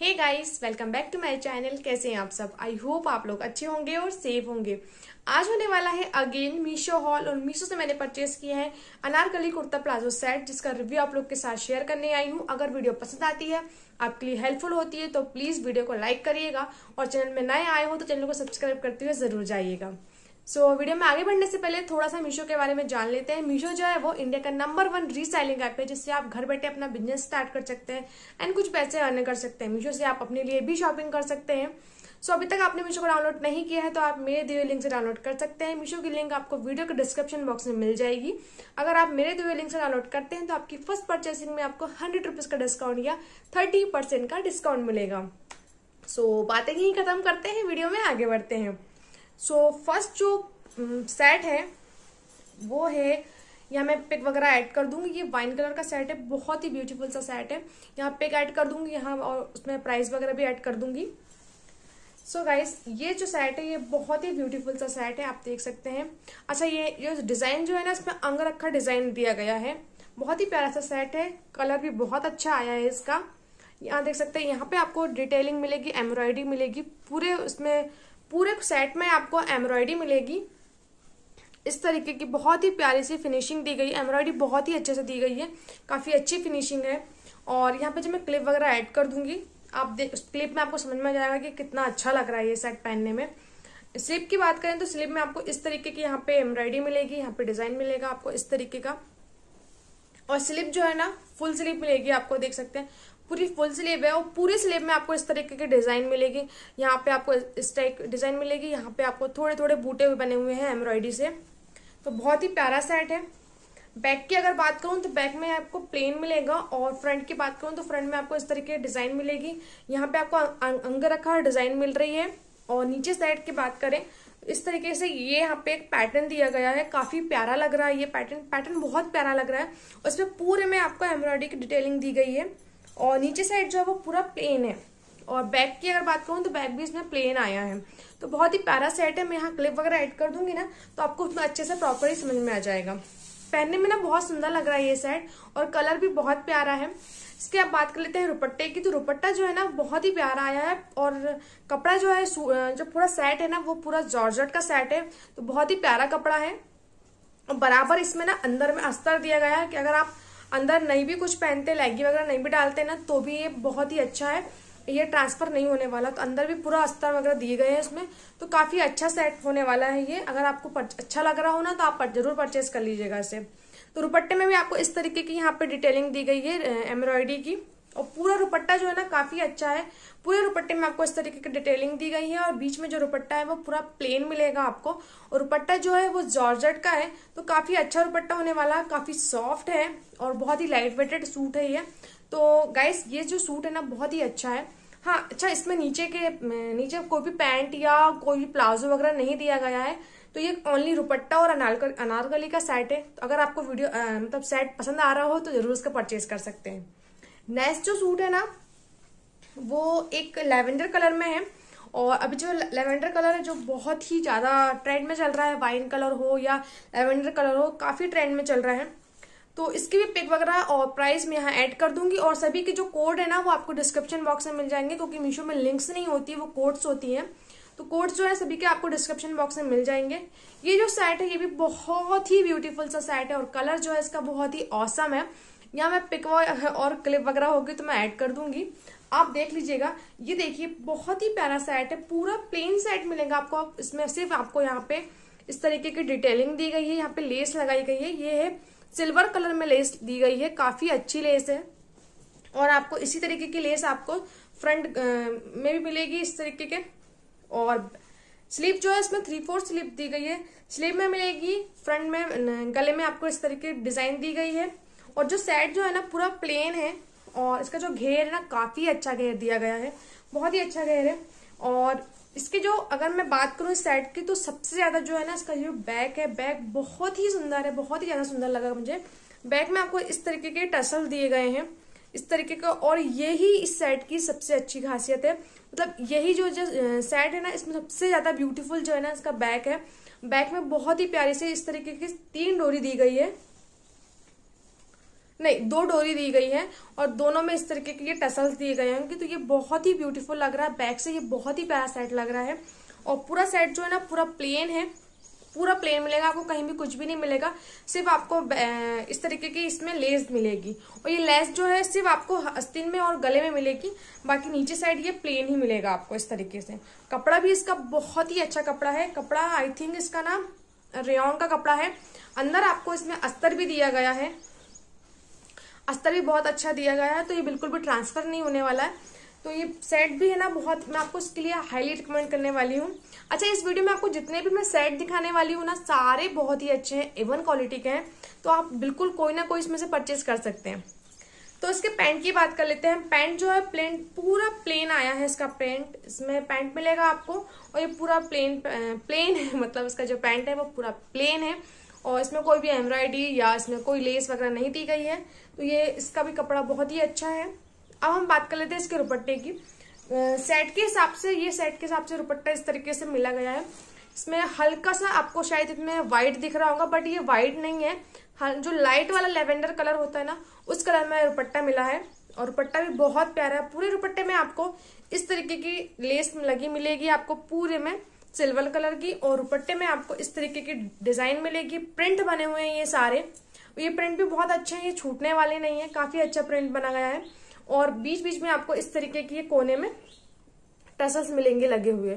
hey guys welcome back to my channel कैसे हैं आप सब आई होप आप लोग अच्छे होंगे और सेफ होंगे आज होने वाला है अगेन मीशो हॉल और मीशो से मैंने परचेस किया है अनारकली कुर्ता प्लाजो सेट जिसका रिव्यू आप लोग के साथ शेयर करने आई हूँ अगर वीडियो पसंद आती है आपके लिए हेल्पफुल होती है तो प्लीज़ वीडियो को लाइक करिएगा और चैनल में नए आए हो तो चैनल को सब्सक्राइब करते हुए ज़रूर जाइएगा सो so, वीडियो में आगे बढ़ने से पहले थोड़ा सा मीशो के बारे में जान लेते हैं मीशो जो है वो इंडिया का नंबर वन रीसेलिंग ऐप है जिससे आप घर बैठे अपना बिजनेस स्टार्ट कर सकते हैं एंड कुछ पैसे अर्न कर सकते हैं मीशो से आप अपने लिए भी शॉपिंग कर सकते हैं सो so, अभी तक आपने मीशो को डाउनलोड नहीं किया है तो आप मेरे दिए लिंक से डाउनलोड कर सकते हैं मीशो की लिंक आपको वीडियो के डिस्क्रिप्शन बॉक्स में मिल जाएगी अगर आप मेरे दिए लिंक से डाउनलोड करते हैं तो आपकी फर्स्ट परचेसिंग में आपको हंड्रेड रुपीज़ का डिस्काउंट या थर्टी परसेंट का डिस्काउंट मिलेगा सो बातें यहीं खत्म करते हैं वीडियो में आगे बढ़ते हैं सो so, फर्स्ट जो सेट mm, है वो है यहाँ मैं पिक वगैरह ऐड कर दूंगी ये वाइन कलर का सेट है बहुत ही ब्यूटीफुल सा सेट है यहाँ पिक ऐड कर दूंगी यहाँ और उसमें प्राइस वगैरह भी ऐड कर दूंगी सो so गाइस ये जो सेट है ये बहुत ही ब्यूटीफुल सा सेट है आप देख सकते हैं अच्छा ये ये डिज़ाइन जो है ना इसमें रखा डिज़ाइन दिया गया है बहुत ही प्यारा सा सेट है कलर भी बहुत अच्छा आया है इसका यहाँ देख सकते हैं यहाँ पे आपको डिटेलिंग मिलेगी एम्ब्रॉयडरी मिलेगी पूरे उसमें पूरे सेट में आपको एम्ब्रॉयडरी मिलेगी इस तरीके की बहुत ही प्यारी सी फिनिशिंग दी गई है एम्ब्रॉयडरी बहुत ही अच्छे से दी गई है काफ़ी अच्छी फिनिशिंग है और यहाँ पे जब मैं क्लिप वगैरह ऐड कर दूंगी आप देख क्लिप में आपको समझ में आ जाएगा कि कितना अच्छा लग रहा है ये सेट पहनने में स्लिप की बात करें तो स्लिप में आपको इस तरीके की यहाँ पे एम्ब्रॉयडरी मिलेगी यहाँ पे डिजाइन मिलेगा आपको इस तरीके का और स्लिप जो है ना फुल स्लिप मिलेगी आपको देख सकते हैं पूरी फुल स्लीव है और पूरी स्लीव में आपको इस तरीके की डिज़ाइन मिलेगी यहाँ पे आपको इस टाइप डिज़ाइन मिलेगी यहाँ पे आपको थोड़े थोड़े बूटे हुए बने हुए हैं एम्ब्रॉयडरी से तो बहुत ही प्यारा सेट है बैक की अगर बात करूँ तो बैक में आपको प्लेन मिलेगा और फ्रंट की बात करूँ तो फ्रंट में आपको इस तरीके की डिज़ाइन मिलेगी यहाँ पे आपको अं-, अं-, अंग रखा डिज़ाइन मिल रही है और नीचे साइड की बात करें इस तरीके से ये यहाँ पे एक पैटर्न दिया गया है काफी प्यारा लग रहा है ये पैटर्न पैटर्न बहुत प्यारा लग रहा है उसमें पूरे में आपको एम्ब्रॉयडरी की डिटेलिंग दी गई है और नीचे साइड जो है वो पूरा प्लेन है और बैक की अगर बात करूँ तो बैक भी इसमें प्लेन आया है तो बहुत ही प्यारा सेट है मैं यहाँ क्लिप वगैरह ऐड कर दूंगी ना तो आपको उसमें अच्छे से प्रॉपरली समझ में आ जाएगा पहनने में ना बहुत सुंदर लग रहा है ये सेट और कलर भी बहुत प्यारा है इसके अब बात कर लेते हैं रुपट्टे की तो रुपट्टा जो है ना बहुत ही प्यारा आया है और कपड़ा जो है जो पूरा सेट है ना वो पूरा जॉर्जट का सेट है तो बहुत ही प्यारा कपड़ा है और बराबर इसमें ना अंदर में अस्तर दिया गया है कि अगर आप अंदर नहीं भी कुछ पहनते लेगी वगैरह नहीं भी डालते ना तो भी ये बहुत ही अच्छा है ये ट्रांसफर नहीं होने वाला तो अंदर भी पूरा अस्तर वगैरह दिए गए हैं इसमें तो काफी अच्छा सेट होने वाला है ये अगर आपको अच्छा लग रहा हो ना तो आप जरूर परचेज कर लीजिएगा इसे तो दुपट्टे में भी आपको इस तरीके की यहाँ पे डिटेलिंग दी गई है एम्ब्रॉयडरी की और पूरा रुपट्टा जो है ना काफी अच्छा है पूरे रुपट्टे में आपको इस तरीके की डिटेलिंग दी गई है और बीच में जो रुपट्टा है वो पूरा प्लेन मिलेगा आपको और रुपट्टा जो है वो जॉर्जट का है तो काफी अच्छा रुपट्टा होने वाला काफी सॉफ्ट है और बहुत ही लाइट वेटेड सूट है ये तो गाइस ये जो सूट है ना बहुत ही अच्छा है हाँ अच्छा इसमें नीचे के नीचे कोई भी पैंट या कोई भी प्लाजो वगैरह नहीं दिया गया है तो ये ओनली रुपट्टा और अनारकली अनारकली का सेट है तो अगर आपको वीडियो आ, मतलब सेट पसंद आ रहा हो तो जरूर इसका परचेज कर सकते हैं नेक्स्ट जो सूट है ना वो एक लेवेंडर कलर में है और अभी जो लेवेंडर कलर है जो बहुत ही ज़्यादा ट्रेंड में चल रहा है वाइन कलर हो या लेवेंडर कलर हो काफ़ी ट्रेंड में चल रहा है तो इसकी भी पिक वगैरह और प्राइस मैं यहाँ ऐड कर दूंगी और सभी के जो कोड है ना वो आपको डिस्क्रिप्शन बॉक्स में मिल जाएंगे क्योंकि मीशो में लिंक्स नहीं होती है वो कोड्स होती हैं तो कोड्स जो है सभी के आपको डिस्क्रिप्शन बॉक्स में मिल जाएंगे ये जो सेट है ये भी बहुत ही ब्यूटीफुल सा सेट है और कलर जो है इसका बहुत ही औसम है या मैं पिक और क्लिप वगैरह होगी तो मैं ऐड कर दूंगी आप देख लीजिएगा ये देखिए बहुत ही प्यारा सेट है पूरा प्लेन सेट मिलेगा आपको इसमें सिर्फ आपको यहाँ पे इस तरीके की डिटेलिंग दी गई है यहाँ पे लेस लगाई गई है ये है सिल्वर कलर में लेस दी गई है काफी अच्छी लेस है और आपको इसी तरीके की लेस आपको फ्रंट में भी मिलेगी इस तरीके के और स्लीप जो है इसमें थ्री फोर स्लीप दी गई है स्लीप में मिलेगी फ्रंट में गले में आपको इस तरीके डिजाइन दी गई है और जो सेट जो है ना पूरा प्लेन है और इसका जो घेर है ना काफ़ी अच्छा घेर दिया गया है बहुत ही अच्छा घेर है और इसके जो अगर मैं बात करूँ इस सेट की तो सबसे ज़्यादा जो है ना इसका जो बैक है बैक बहुत ही सुंदर है बहुत ही ज़्यादा सुंदर लगा मुझे बैक में आपको इस तरीके के टसल दिए गए हैं इस तरीके का और यही इस सेट की सबसे अच्छी खासियत है मतलब यही जो जो सेट है ना इसमें सबसे ज़्यादा ब्यूटीफुल जो है ना इसका बैक है बैक में बहुत ही प्यारी से इस तरीके की तीन डोरी दी गई है नहीं दो डोरी दी गई है और दोनों में इस तरीके के लिए टसल्स दिए गए हैं होंगे तो ये बहुत ही ब्यूटीफुल लग रहा है बैक से ये बहुत ही प्यारा सेट लग रहा है और पूरा सेट जो है ना पूरा प्लेन है पूरा प्लेन मिलेगा आपको कहीं भी कुछ भी नहीं मिलेगा सिर्फ आपको इस तरीके की इसमें लेस मिलेगी और ये लेस जो है सिर्फ आपको अस्तिन में और गले में मिलेगी बाकी नीचे साइड ये प्लेन ही मिलेगा आपको इस तरीके से कपड़ा भी इसका बहुत ही अच्छा कपड़ा है कपड़ा आई थिंक इसका नाम रेन का कपड़ा है अंदर आपको इसमें अस्तर भी दिया गया है अस्तर भी बहुत अच्छा दिया गया है तो ये बिल्कुल भी ट्रांसफर नहीं होने वाला है तो ये सेट भी है ना बहुत मैं आपको इसके लिए हाईली रिकमेंड करने वाली हूँ अच्छा इस वीडियो में आपको जितने भी मैं सेट दिखाने वाली हूँ ना सारे बहुत ही अच्छे हैं एवन क्वालिटी के हैं तो आप बिल्कुल कोई ना कोई इसमें से परचेज कर सकते हैं तो इसके पैंट की बात कर लेते हैं पैंट जो है प्लेन पूरा प्लेन आया है इसका पैंट इसमें पैंट मिलेगा आपको और ये पूरा प्लेन प्लेन है मतलब इसका जो पैंट है वो पूरा प्लेन है और इसमें कोई भी एम्ब्रॉयडरी या इसमें कोई लेस वगैरह नहीं दी गई है तो ये इसका भी कपड़ा बहुत ही अच्छा है अब हम बात कर लेते हैं इसके दुपट्टे की सेट के हिसाब से ये सेट के हिसाब से दुपट्टा इस तरीके से मिला गया है इसमें हल्का सा आपको शायद इसमें वाइट दिख रहा होगा बट ये वाइट नहीं है हाँ, जो लाइट वाला लेवेंडर कलर होता है ना उस कलर में दुपट्टा मिला है और दुपट्टा भी बहुत प्यारा है पूरे दुपट्टे में आपको इस तरीके की लेस लगी मिलेगी आपको पूरे में सिल्वर कलर की और दुपट्टे में आपको इस तरीके की डिजाइन मिलेगी प्रिंट बने हुए हैं ये सारे ये प्रिंट भी बहुत अच्छे हैं ये छूटने वाले नहीं है काफी अच्छा प्रिंट बना गया है और बीच बीच में आपको इस तरीके की कोने में टसल्स मिलेंगे लगे हुए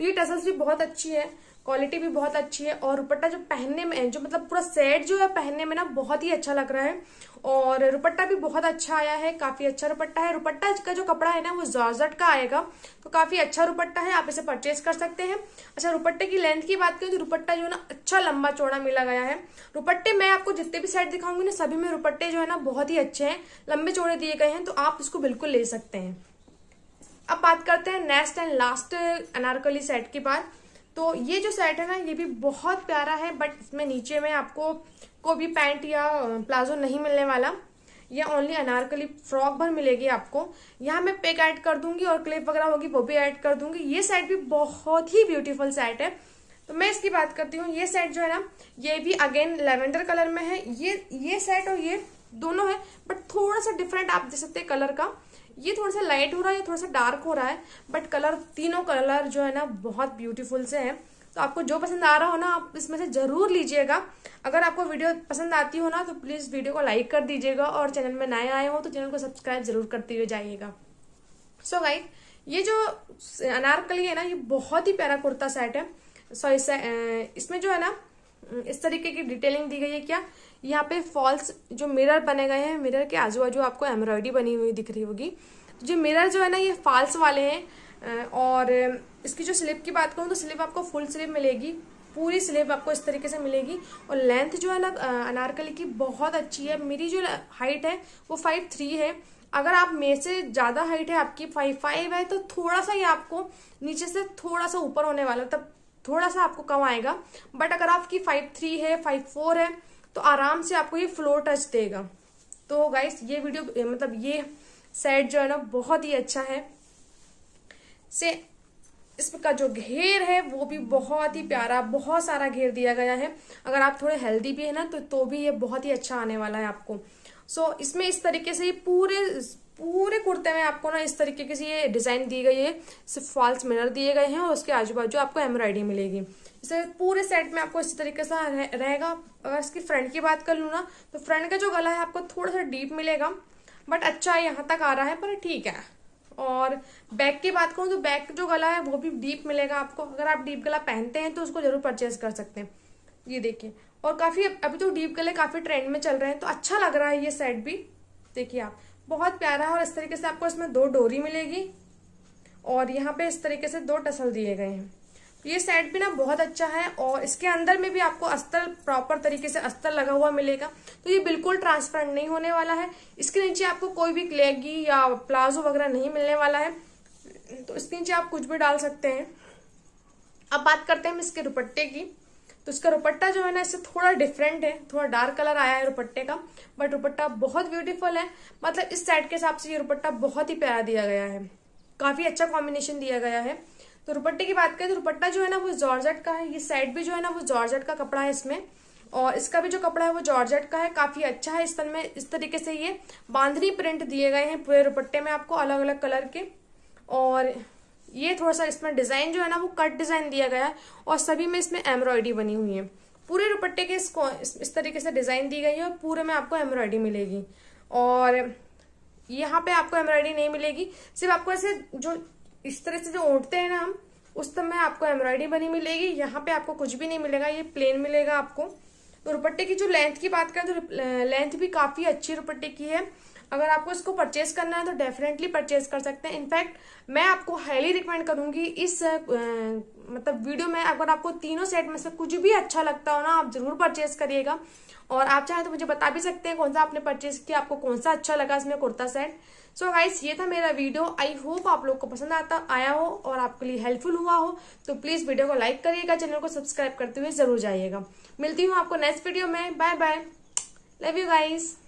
ये टसल्स भी बहुत अच्छी है क्वालिटी भी बहुत अच्छी है और रुपट्टा जो पहनने में जो मतलब पूरा सेट जो है पहनने में ना बहुत ही अच्छा लग रहा है और रुपट्टा भी बहुत अच्छा आया है काफी अच्छा रुपट्टा है रुपट्टा का जो कपड़ा है ना वो जॉर्जट का आएगा तो काफी अच्छा रुपट्टा है आप इसे परचेज कर सकते हैं अच्छा रुपट्टे की लेंथ की बात करें तो रुपट्टा जो है ना अच्छा लंबा चौड़ा मिला गया है रुपट्टे मैं आपको जितने भी सेट दिखाऊंगी ना सभी में रुपट्टे जो है ना बहुत ही अच्छे हैं लंबे चौड़े दिए गए हैं तो आप इसको बिल्कुल ले सकते हैं अब बात करते हैं next and last Anarkali set की बात तो ये जो सेट है ना ये भी बहुत प्यारा है बट इसमें नीचे में आपको को भी पैंट या प्लाजो नहीं मिलने वाला यह ओनली अनारकली फ्रॉक भर मिलेगी आपको यहाँ मैं पेक ऐड कर दूंगी और क्लिप वगैरह होगी वो भी ऐड कर दूंगी ये सेट भी बहुत ही ब्यूटीफुल सेट है तो मैं इसकी बात करती हूँ ये सेट जो है ना ये भी अगेन लेवेंडर कलर में है ये ये सेट और ये दोनों है बट थोड़ा सा डिफरेंट आप देख सकते हैं कलर का ये थोड़ा सा लाइट हो रहा है ये थोड़ा सा डार्क हो रहा है बट कलर तीनों कलर जो है ना बहुत ब्यूटीफुल से हैं तो आपको जो पसंद आ रहा हो ना आप इसमें से जरूर लीजिएगा अगर आपको वीडियो पसंद आती हो ना तो प्लीज़ वीडियो को लाइक कर दीजिएगा और चैनल में नए आए हो तो चैनल को सब्सक्राइब जरूर करते हुए जाइएगा सो so ये जो अनारकली है ना ये बहुत ही प्यारा कुर्ता सेट है सॉरी इसमें जो है ना हम्म, इस तरीके की डिटेलिंग दी गई है क्या यहाँ पे फॉल्स जो मिरर बने गए हैं मिरर के आजू बाजू आपको एम्ब्रॉयडरी बनी हुई दिख रही होगी तो जो मिरर जो है ना ये फॉल्स वाले हैं और इसकी जो स्लिप की बात करूँ तो स्लिप आपको फुल स्लिप मिलेगी पूरी स्लिप आपको इस तरीके से मिलेगी और लेंथ जो है ना अनारकली की बहुत अच्छी है मेरी जो हाइट है वो फाइव थ्री है अगर आप मे से ज़्यादा हाइट है आपकी फाइव फाइव है तो थोड़ा सा ये आपको नीचे से थोड़ा सा ऊपर होने वाला तब थोड़ा सा आपको कम आएगा बट अगर आपकी फाइव थ्री है फाइव फोर है तो आराम से आपको ये फ्लोर टच देगा तो गाइस ये वीडियो मतलब ये सेट जो है ना बहुत ही अच्छा है से इसका जो घेर है वो भी बहुत ही प्यारा बहुत सारा घेर दिया गया है अगर आप थोड़े हेल्दी भी है ना तो तो भी ये बहुत ही अच्छा आने वाला है आपको सो so, इसमें इस तरीके से ये पूरे पूरे कुर्ते में आपको ना इस तरीके के ये डिजाइन दी गई है सिर्फ फॉल्स मिरर दिए गए हैं और उसके आजू बाजू आपको एम्ब्रॉयडरी मिलेगी इसे पूरे सेट में आपको इसी तरीके से रह, रहेगा अगर इसकी फ्रंट की बात कर लूँ ना तो फ्रंट का जो गला है आपको थोड़ा सा डीप मिलेगा बट अच्छा यहाँ तक आ रहा है पर ठीक है और बैक की बात करूँ तो बैक जो गला है वो भी डीप मिलेगा आपको अगर आप डीप गला पहनते हैं तो उसको जरूर परचेज कर सकते हैं ये देखिए और काफी अभी तो डीप कलर काफी ट्रेंड में चल रहे हैं तो अच्छा लग रहा है ये सेट भी देखिए आप बहुत प्यारा है और इस तरीके से आपको इसमें दो डोरी मिलेगी और यहाँ पे इस तरीके से दो टसल दिए गए हैं ये सेट भी ना बहुत अच्छा है और इसके अंदर में भी आपको अस्तर प्रॉपर तरीके से अस्तर लगा हुआ मिलेगा तो ये बिल्कुल ट्रांसपेरेंट नहीं होने वाला है इसके नीचे आपको कोई भी क्लेगी या प्लाजो वगैरह नहीं मिलने वाला है तो इसके नीचे आप कुछ भी डाल सकते हैं अब बात करते हैं हम इसके दुपट्टे की तो इसका रुपट्टा जो है ना इससे थोड़ा डिफरेंट है थोड़ा डार्क कलर आया है रुपट्टे का बट रुपट्टा बहुत ब्यूटीफुल है मतलब इस साइड के हिसाब से ये रुपट्टा बहुत ही प्यारा दिया गया है काफी अच्छा कॉम्बिनेशन दिया गया है तो रुपट्टे की बात करें तो रुपट्टा जो है ना वो जॉर्जेट का है ये साइड भी जो है ना वो जॉर्जेट का कपड़ा है इसमें और इसका भी जो कपड़ा है वो जॉर्जेट का है काफी अच्छा है इस तन में इस तरीके से ये बांधनी प्रिंट दिए गए हैं पूरे रुपट्टे में आपको अलग अलग कलर के और ये थोड़ा सा इसमें डिजाइन जो है ना वो कट डिजाइन दिया गया है और सभी में इसमें एम्ब्रॉयडरी बनी हुई है पूरे दुपट्टे के इसको इस तरीके से डिजाइन दी गई है और पूरे में आपको एम्ब्रॉयडरी मिलेगी और यहाँ पे आपको एम्ब्रॉयडरी नहीं मिलेगी सिर्फ आपको ऐसे जो इस तरह से जो ओढ़ते हैं ना हम उस समय आपको एम्ब्रॉयडरी बनी मिलेगी यहाँ पे आपको कुछ भी नहीं मिलेगा ये प्लेन मिलेगा आपको दुपट्टे की जो लेंथ की बात करें तो लेंथ भी काफी अच्छी दुपट्टे की है अगर आपको इसको परचेज करना है तो डेफिनेटली परचेज कर सकते हैं इनफैक्ट मैं आपको हाईली रिकमेंड करूंगी इस आ, मतलब वीडियो में अगर आपको तीनों सेट में से कुछ भी अच्छा लगता हो ना आप जरूर परचेज करिएगा और आप चाहें तो मुझे बता भी सकते हैं कौन सा आपने परचेज किया आपको कौन सा अच्छा लगा इसमें kurta set so so guys ये था मेरा वीडियो आई होप आप लोग को पसंद आता आया हो और आपके लिए हेल्पफुल हुआ हो तो प्लीज वीडियो को लाइक करिएगा चैनल को सब्सक्राइब करते हुए जरूर जाइएगा मिलती हूँ आपको नेक्स्ट वीडियो में bye bye love you guys